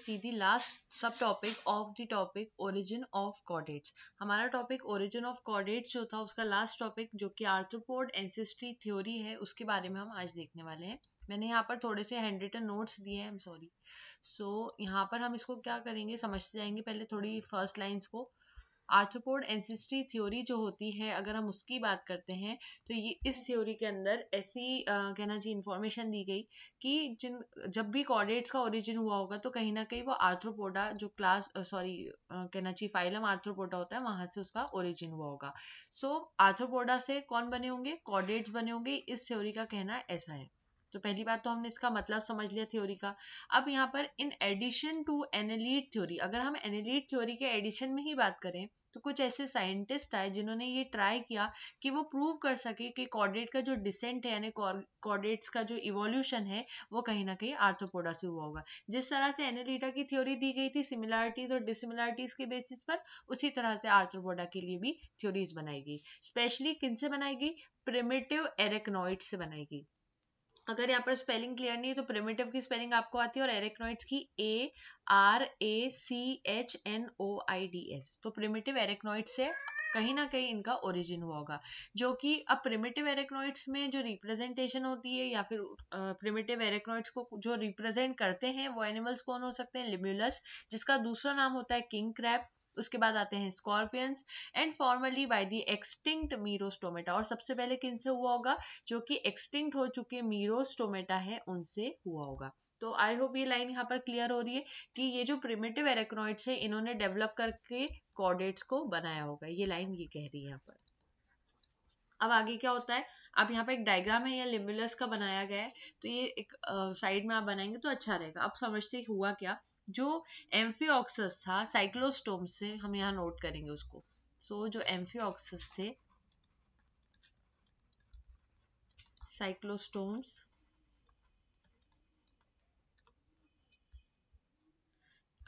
C the last sub topic of the topic origin of chordates हमारा topic origin of chordates जो था उसका last topic जो कि आर्थ्रोपोड एंसिस्ट्री थ्योरी है उसके बारे में हम आज देखने वाले हैं मैंने यहाँ पर थोड़े से हैंड रिटन नोट्स दिए हैं सॉरी सो so, यहाँ पर हम इसको क्या करेंगे समझते जाएंगे पहले थोड़ी फर्स्ट लाइन्स को आर्थ्रोपोड एंसिस्ट्री थ्योरी जो होती है अगर हम उसकी बात करते हैं तो ये इस थ्योरी के अंदर ऐसी कहना चाहिए इन्फॉर्मेशन दी गई कि जिन जब भी कॉर्डेट्स का ओरिजिन हुआ होगा तो कहीं ना कहीं वो आर्थ्रोपोडा जो क्लास सॉरी कहना चाहिए फाइलम आर्थ्रोपोडा होता है वहाँ से उसका ओरिजिन हुआ होगा सो so, आर्थ्रोपोडा से कौन बने होंगे कॉर्डेट्स बने होंगे इस थ्योरी का कहना ऐसा है तो पहली बात तो हमने इसका मतलब समझ लिया थ्योरी का अब यहाँ पर in addition to annelid theory अगर हम एनालीड थ्योरी के एडिशन में ही बात करें तो कुछ ऐसे साइंटिस्ट आए जिन्होंने ये ट्राई किया कि वो प्रूव कर सके कि कॉर्डेट का जो डिसेंट है यानी कॉर्डेट्स का जो इवोल्यूशन है वो कहीं ना कहीं आर्थोपोडा से हुआ होगा जिस तरह से एनालीटा की थ्योरी दी गई थी सिमिलरिटीज और डिसिमिलरिटीज के बेसिस पर उसी तरह से आर्थोपोडा के लिए भी थ्योरीज बनाई गई स्पेशली किन से बनाई गई प्रिमेटिव एरेक्नोइड से बनाई गई अगर यहाँ पर स्पेलिंग क्लियर नहीं है तो प्रिमेटिव की स्पेलिंग आपको आती है और एरेक्नोइड्स की A R A C H N O I D S तो प्रिमेटिव एरेक्नोइड्स से कहीं ना कहीं इनका ओरिजिन हुआ होगा जो कि अब प्रिमेटिव एरेक्नोइड्स में जो रिप्रेजेंटेशन होती है या फिर प्रिमेटिव एरेक्नोइड्स को जो रिप्रेजेंट करते हैं वो एनिमल्स कौन हो सकते हैं लिम्यूलस जिसका दूसरा नाम होता है किंग क्रैप उसके बाद आते हैं scorpions and formerly by the extinct merostomata और सबसे पहले किनसे हुआ होगा जो कि एक्सटिंक्ट हो चुके मीरोस्टोमेटा है उनसे हुआ होगा तो आई होप ये लाइन यहाँ पर क्लियर हो रही है कि ये जो प्रिमेटिव एरेक्नोइड्स है इन्होंने डेवलप करके कॉर्डेट्स को बनाया होगा ये लाइन ये कह रही है यहाँ पर अब आगे क्या होता है अब यहाँ पर एक डायग्राम है या लिम्बुलस का बनाया गया है तो ये एक साइड में आप बनाएंगे तो अच्छा रहेगा अब समझते हुआ क्या जो एम्फीऑक्सस था साइक्लोस्टोम से हम यहाँ नोट करेंगे उसको सो so, जो एम्फीऑक्सस थे साइक्लोस्टोम्स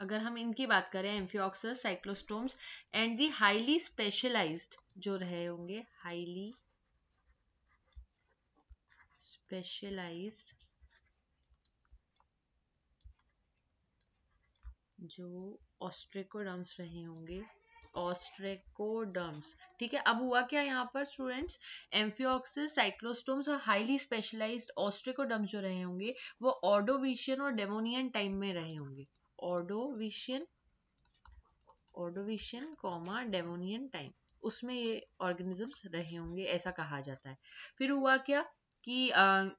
अगर हम इनकी बात करें amphioxus cyclostomes and the highly specialised जो रहे होंगे हाईली स्पेशलाइज्ड जो ऑस्ट्रेकोडम्स रहे होंगे ऑस्ट्रेकोडम्स ठीक है अब हुआ क्या यहाँ पर स्टूडेंट्स एम्फियोक्सिस साइक्लोस्टोम्स और हाईली स्पेशलाइज्ड ऑस्ट्रेकोडम्स जो रहे होंगे वो ऑर्डोविशियन और डेमोनियन टाइम में रहे होंगे Ordovician Ordovician comma Devonian time उसमें ये ऑर्गेनिजम्स रहे होंगे ऐसा कहा जाता है फिर हुआ क्या कि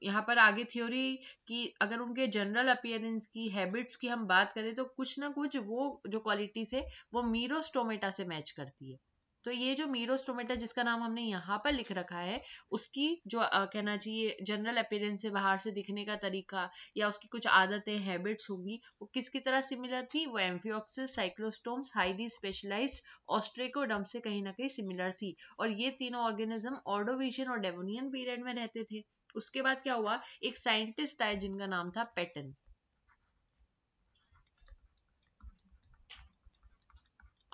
यहाँ पर आगे थ्योरी कि अगर उनके जनरल अपियरेंस की हैबिट्स की हम बात करें तो कुछ ना कुछ वो जो क्वालिटीज है वो मीरोस्टोमेटा से मैच करती है तो ये जो मीरोस्टोमेटा जिसका नाम हमने यहाँ पर लिख रखा है उसकी जो आ, कहना चाहिए जनरल अपेयरेंस से बाहर से दिखने का तरीका या उसकी कुछ आदतें हैबिट्स होंगी वो किसकी तरह सिमिलर थी वो amphioxus cyclostomes highly specialised ostracoderm से कहीं ना कहीं सिमिलर थी और ये तीनों ऑर्गेनिज्म ऑर्डोविजन और डेवोनियन पीरियड में रहते थे उसके बाद क्या हुआ एक साइंटिस्ट आए जिनका नाम था पैटर्न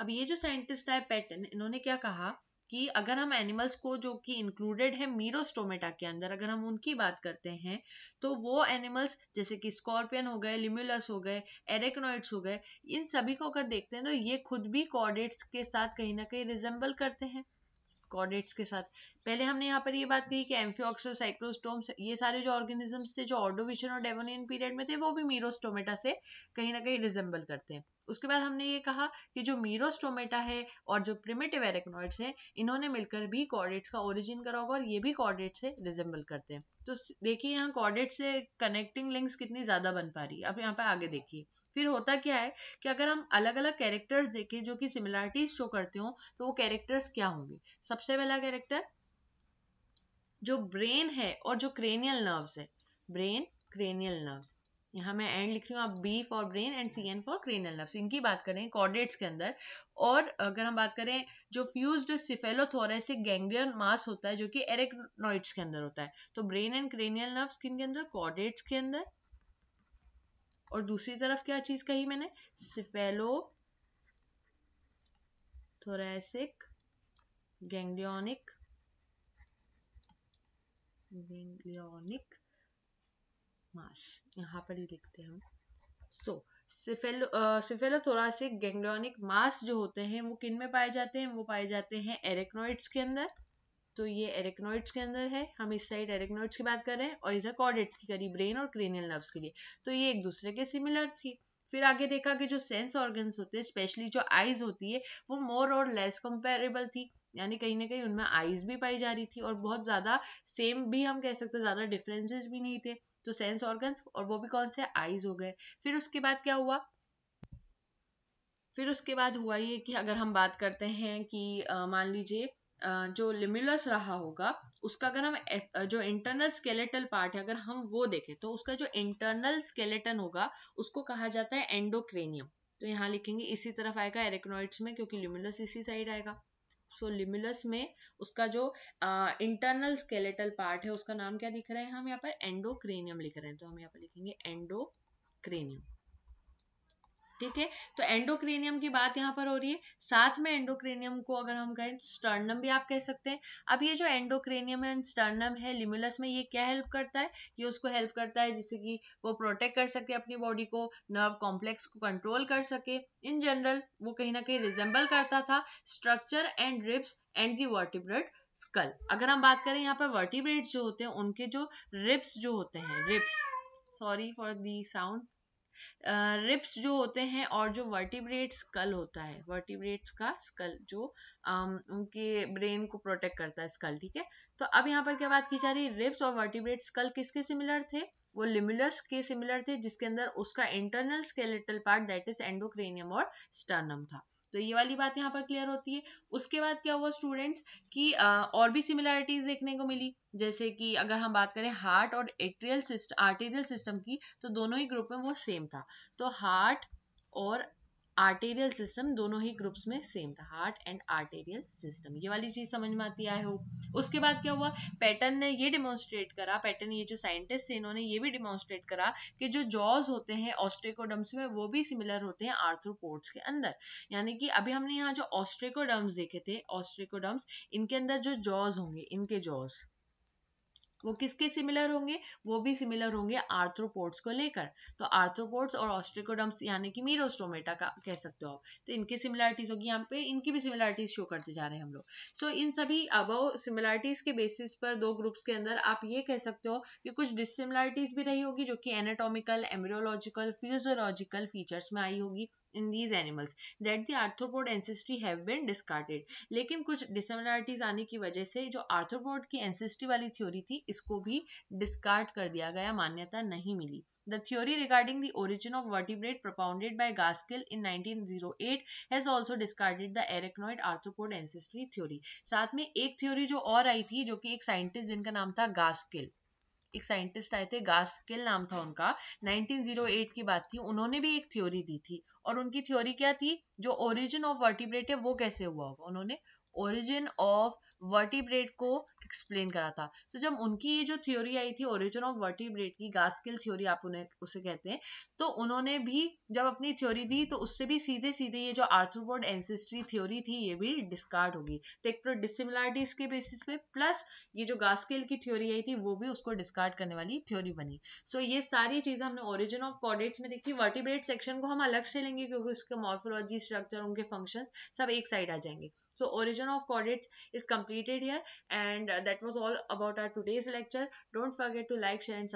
अब ये जो साइंटिस्ट है पैटर्न इन्होंने क्या कहा कि अगर हम एनिमल्स को जो कि इंक्लूडेड है मीरोस्टोमेटा के अंदर अगर हम उनकी बात करते हैं तो वो एनिमल्स जैसे कि स्कॉर्पियन हो गए लिम्यूलस हो गए एरेक्नोइड्स हो गए इन सभी को अगर देखते हैं तो ये खुद भी कॉर्डेट्स के साथ कहीं ना कहीं रिजेंबल करते हैं कॉर्डेट्स के साथ पहले हमने यहाँ पर ये बात कही कि एम्फियोक्सोसाइक्लोस्टोम्स ये सारे जो ऑर्गेनिजम्स थे जो ऑर्डोविशन और डेवोनियन पीरियड में थे वो भी मीरोस्टोमेटा से कहीं ना कहीं रिजेंबल करते हैं उसके बाद हमने ये कहा कि जो मीरोस्टोमेटा है और जो प्रिमेटिव एरेक्नॉइड्स हैं इन्होंने मिलकर भी कॉर्डेट्स का ओरिजिन करा होगा और ये भी कॉर्डेट से रिजेंबल करते हैं तो देखिए यहाँ कॉर्डेट से कनेक्टिंग लिंक्स कितनी ज़्यादा बन पा रही है अब यहाँ पर आगे देखिए फिर होता क्या है कि अगर हम अलग अलग कैरेक्टर्स देखें जो कि सिमिलरिटीज शो करते हो तो वो कैरेक्टर्स क्या होंगे सबसे पहला कैरेक्टर जो ब्रेन है और जो क्रेनियल नर्व्स है ब्रेन क्रेनियल नर्व्स यहाँ मैं एंड लिख रही हूँ आप B for brain and C N for cranial nerves इनकी बात करें कॉर्डेट्स के अंदर और अगर हम बात करें जो फ्यूज्ड सिफेलोथोरेसिक गैंग्लियन मास होता है जो कि एरेक्नोइड्स के अंदर होता है तो ब्रेन एंड क्रेनियल नर्व्स किन के अंदर कॉर्डेट्स के अंदर और दूसरी तरफ क्या चीज कही मैंने cephalothoracic ganglionic ganglionic mass यहाँ पर ही लिखते हैं हम सो थोरासिक गैंग्लोनिक मास जो होते हैं वो किन में पाए जाते हैं वो पाए जाते हैं एरेक्नोइड्स के अंदर तो ये एरेक्नोइड्स के अंदर है हम इस साइड एरेक्नोइड्स की बात कर रहे हैं और इधर कॉर्डेट्स की करी ब्रेन और क्रेनियल नर्व्स के लिए तो ये एक दूसरे के सिमिलर थी फिर आगे देखा कि जो सेंस ऑर्गन्स होते हैं स्पेशली जो आईज होती है वो मोर और लेस कंपेरेबल थी यानी कहीं ना कहीं उनमें आईज भी पाई जा रही थी और बहुत ज़्यादा सेम भी हम कह सकते ज़्यादा डिफरेंसेस भी नहीं थे तो सेंस ऑर्गन्स और वो भी कौन से आईज हो गए फिर उसके बाद क्या हुआ फिर उसके बाद हुआ ये कि अगर हम बात करते हैं कि मान लीजिए जो लिमुलस रहा होगा उसका अगर हम जो इंटरनल स्केलेटल पार्ट है अगर हम वो देखें तो उसका जो इंटरनल स्केलेटन होगा उसको कहा जाता है एंडोक्रेनियम तो यहाँ लिखेंगे इसी तरफ आएगा एरेक्नोइड्स में क्योंकि लिमुलस इसी साइड आएगा सो लिमुलस में उसका जो इंटरनल स्केलेटल पार्ट है उसका नाम क्या लिख रहे हैं हम यहाँ पर एंडोक्रेनियम लिख रहे हैं तो हम यहाँ पर लिखेंगे एंडोक्रेनियम ठीक है तो एंडोक्रेनियम की बात यहाँ पर हो रही है साथ में एंडोक्रेनियम को अगर हम कहें तो स्टर्नम भी आप कह सकते हैं अब ये जो एंडोक्रेनियम एंड स्टर्नम है लिमुलस में ये क्या हेल्प करता है ये उसको हेल्प करता है जिससे कि वो प्रोटेक्ट कर सके अपनी बॉडी को नर्व कॉम्प्लेक्स को कंट्रोल कर सके इन जनरल वो कहीं ना कहीं रिजेंबल करता था structure and ribs and the vertebrate skull अगर हम बात करें यहाँ पर वर्टिब्रेट जो होते हैं उनके जो रिप्स जो होते हैं ribs sorry for the sound ribs जो होते हैं और जो वर्टिब्रेट स्कल होता है वर्टिब्रेट्स का स्कल जो उनके ब्रेन को प्रोटेक्ट करता है स्कल ठीक है तो अब यहाँ पर क्या बात की जा रही है रिप्स और वर्टिब्रेट स्कल किसके सिमिलर थे वो लिमुलस के सिमिलर थे जिसके अंदर उसका internal skeletal part that is endocranium और स्टर्नम था तो ये वाली बात यहाँ पर क्लियर होती है उसके बाद क्या हुआ स्टूडेंट्स कि और भी सिमिलैरिटीज देखने को मिली जैसे कि अगर हम बात करें हार्ट और एट्रियल सिस्टम आर्टेरियल सिस्टम की तो दोनों ही ग्रुप में वो सेम था तो हार्ट और आर्टेरियल सिस्टम दोनों ही ग्रुप्स में सेम था हार्ट एंड आर्टेरियल सिस्टम ये वाली चीज समझ में आती है आई उसके बाद क्या हुआ पैटर्न ने ये डिमोन्स्ट्रेट करा पैटर्न ये जो साइंटिस्ट है इन्होंने ये भी डिमोन्स्ट्रेट करा कि जो जॉज होते हैं ऑस्ट्रेकोडम्स में वो भी सिमिलर होते हैं आर्थ्रोपोर्ट्स के अंदर यानी कि अभी हमने यहाँ जो ऑस्ट्रेकोडम्स देखे थे ऑस्ट्रेकोडम्स इनके अंदर जो जॉज होंगे इनके जॉज वो किसके सिमिलर होंगे वो भी सिमिलर होंगे आर्थ्रोपोड्स को लेकर तो आर्थ्रोपोड्स और ऑस्ट्रिकोडम्स यानी कि मीरोस्टोमेटा का कह सकते हो आप तो इनकी सिमिलरिटीज होगी यहाँ पे इनकी भी सिमिलरिटीज शो करते जा रहे हैं हम लोग सो so, इन सभी अब सिमिलरिटीज के बेसिस पर दो ग्रुप्स के अंदर आप ये कह सकते हो कि कुछ डिसिमिलरिटीज भी रही होगी जो कि एनाटोमिकल एम्ब्रियोलॉजिकल फ्यूजोलॉजिकल फीचर्स में आई होगी in these animals that the arthropod ancestry have been discarded लेकिन कुछ डिसिमिलरिटीज आने की वजह से जो आर्थ्रोपोड की एनसेस्ट्री वाली थ्योरी थी इसको भी डिस्कार्ड कर दिया गया मान्यता नहीं मिली The theory regarding the origin of vertebrate propounded by Gaskell in 1908 has also discarded the arachnoid arthropod ancestry theory. साथ में एक थ्योरी जो और आई थी जो कि एक साइंटिस्ट जिनका नाम था गास्किल एक साइंटिस्ट आए थे गास्किल नाम था उनका 1908 की बात थी उन्होंने भी एक थ्योरी दी थी और उनकी थ्योरी क्या थी जो ओरिजिन ऑफ वर्टिब्रेट है वो कैसे हुआ होगा उन्होंने ओरिजिन ऑफ वर्टिब्रेट को एक्सप्लेन करा था तो जब उनकी ये जो थ्योरी आई थी ओरिजिन ऑफ वर्टिब्रेट की गास्किल थ्योरी आप उन्हें उसे कहते हैं तो उन्होंने भी जब अपनी थ्योरी दी तो उससे भी सीधे सीधे ये जो आर्थ्रोपोड एनसेस्ट्री थ्योरी थी ये भी डिस्कार्ड होगी तो एक तो डिसिमिलरिटीज के बेसिस पे प्लस ये जो गास्किल की थ्योरी आई थी वो भी उसको डिस्कार्ड करने वाली थ्योरी बनी सो ये सारी चीजें हमने ओरिजिन ऑफ कॉर्डेट्स में देखी वर्टिब्रेट सेक्शन को हम अलग से लेंगे क्योंकि उसके मॉर्फोलॉजी स्ट्रक्चर उनके फंक्शन सब एक साइड आ जाएंगे so origin of chordates is completed here and that was all about our today's lecture. Don't forget to like, share and subscribe.